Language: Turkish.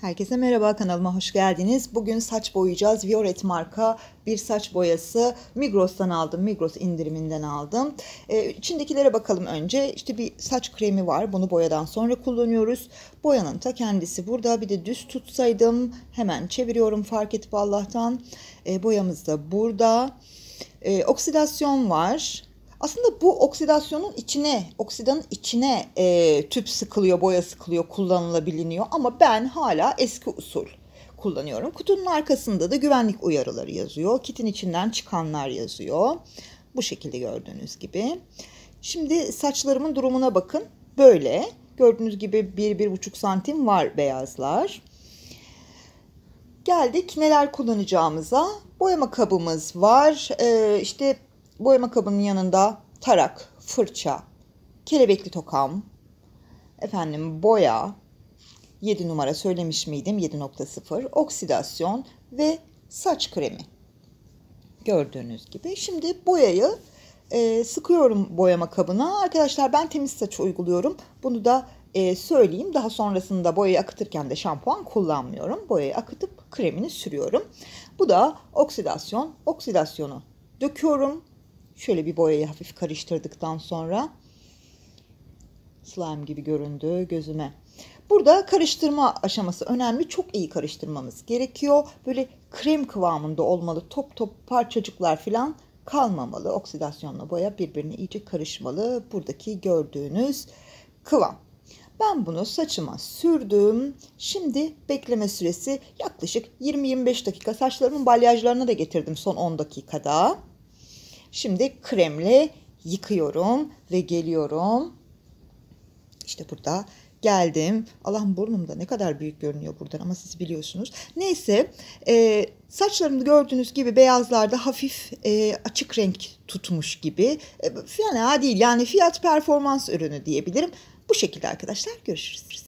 Herkese merhaba kanalıma hoş geldiniz. Bugün saç boyayacağız. Violet marka bir saç boyası Migros'tan aldım. Migros indiriminden aldım. Ee, içindekilere bakalım önce. İşte bir saç kremi var. Bunu boyadan sonra kullanıyoruz. Boyanın ta kendisi burada. Bir de düz tutsaydım hemen çeviriyorum fark etip Allah'tan. Ee, boyamız da burada. Ee, oksidasyon var. Aslında bu oksidasyonun içine, oksidanın içine e, tüp sıkılıyor, boya sıkılıyor, kullanılabiliyor. Ama ben hala eski usul kullanıyorum. Kutunun arkasında da güvenlik uyarıları yazıyor. Kitin içinden çıkanlar yazıyor. Bu şekilde gördüğünüz gibi. Şimdi saçlarımın durumuna bakın. Böyle. Gördüğünüz gibi 1-1,5 santim var beyazlar. Geldik neler kullanacağımıza. Boyama kabımız var. Ee, işte boyama kabının yanında tarak, fırça, kelebekli tokam, efendim boya, 7 numara söylemiş miydim 7.0 oksidasyon ve saç kremi gördüğünüz gibi şimdi boyayı e, sıkıyorum boyama kabına arkadaşlar ben temiz saç uyguluyorum bunu da e, söyleyeyim daha sonrasında boyayı akıtırken de şampuan kullanmıyorum boyayı akıtıp kremini sürüyorum bu da oksidasyon oksidasyonu döküyorum Şöyle bir boyayı hafif karıştırdıktan sonra slime gibi göründü gözüme. Burada karıştırma aşaması önemli. Çok iyi karıştırmamız gerekiyor. Böyle krem kıvamında olmalı. Top top parçacıklar falan kalmamalı. Oksidasyonla boya birbirine iyice karışmalı. Buradaki gördüğünüz kıvam. Ben bunu saçıma sürdüm. Şimdi bekleme süresi yaklaşık 20-25 dakika. Saçlarımın balyajlarını da getirdim son 10 dakikada. Şimdi kremle yıkıyorum ve geliyorum. İşte burada geldim. Allah'ım burnumda ne kadar büyük görünüyor buradan ama siz biliyorsunuz. Neyse e, saçlarımda gördüğünüz gibi beyazlarda hafif e, açık renk tutmuş gibi. E, fena değil yani fiyat performans ürünü diyebilirim. Bu şekilde arkadaşlar görüşürüz.